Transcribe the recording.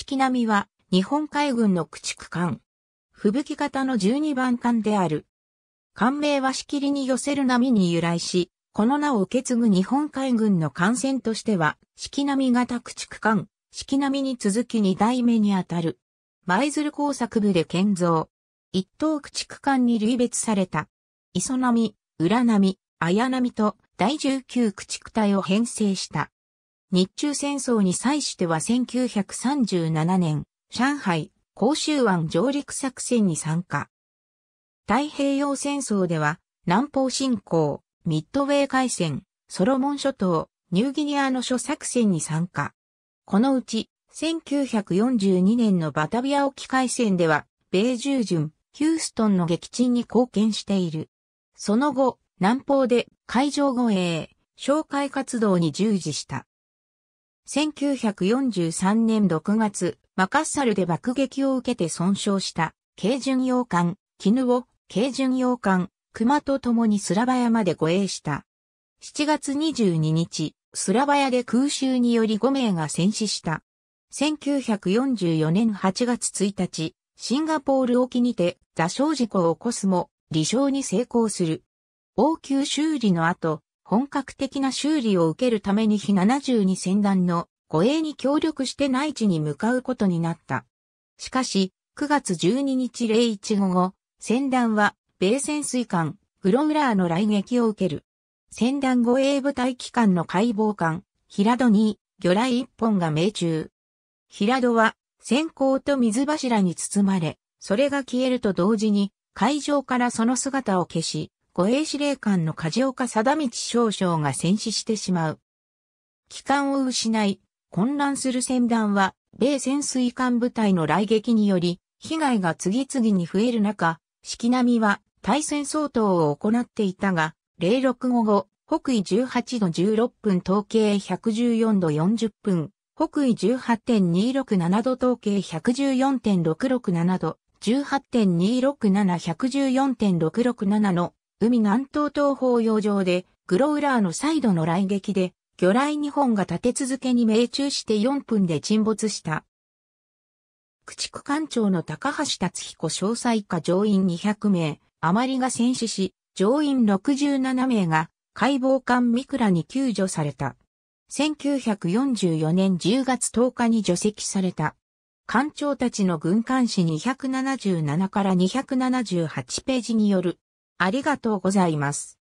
式波は、日本海軍の駆逐艦。吹雪型の12番艦である。艦名はしきりに寄せる波に由来し、この名を受け継ぐ日本海軍の艦船としては、式波型駆逐艦、式波に続き2代目にあたる。舞鶴工作部で建造。一等駆逐艦に類別された。磯波、浦波、綾波と第19駆逐隊を編成した。日中戦争に際しては1937年、上海、甲州湾上陸作戦に参加。太平洋戦争では、南方侵攻、ミッドウェー海戦、ソロモン諸島、ニューギニアの諸作戦に参加。このうち、1942年のバタビア沖海戦では、米従順、ヒューストンの撃沈に貢献している。その後、南方で海上護衛、紹介活動に従事した。1943年6月、マカッサルで爆撃を受けて損傷した、軽巡洋艦、絹を、軽巡洋艦、熊と共にスラバヤまで護衛した。7月22日、スラバヤで空襲により5名が戦死した。1944年8月1日、シンガポール沖にて座礁事故を起こすも、離礁に成功する。応急修理の後、本格的な修理を受けるために日72船団の護衛に協力して内地に向かうことになった。しかし、9月12日01午後、船団は米潜水艦グロムラーの来撃を受ける。船団護衛部隊機関の解剖艦、平戸に魚雷一本が命中。平戸は閃光と水柱に包まれ、それが消えると同時に海上からその姿を消し、護衛司令官の梶岡貞道少将が戦死してしまう。機関を失い、混乱する戦団は、米潜水艦部隊の来撃により、被害が次々に増える中、式並みは対戦相当を行っていたが、06 5後、北緯18度16分統計114度40分、北緯18.267度統計114.667度、18.267、114.667の海南東東方洋上で、グロウラーのサイドの来撃で、魚雷2本が立て続けに命中して4分で沈没した。駆逐艦長の高橋達彦詳細下乗員200名、余りが戦死し、乗員67名が解剖艦ミクラに救助された。1944年10月10日に除籍された。艦長たちの軍艦史277から278ページによるありがとうございます。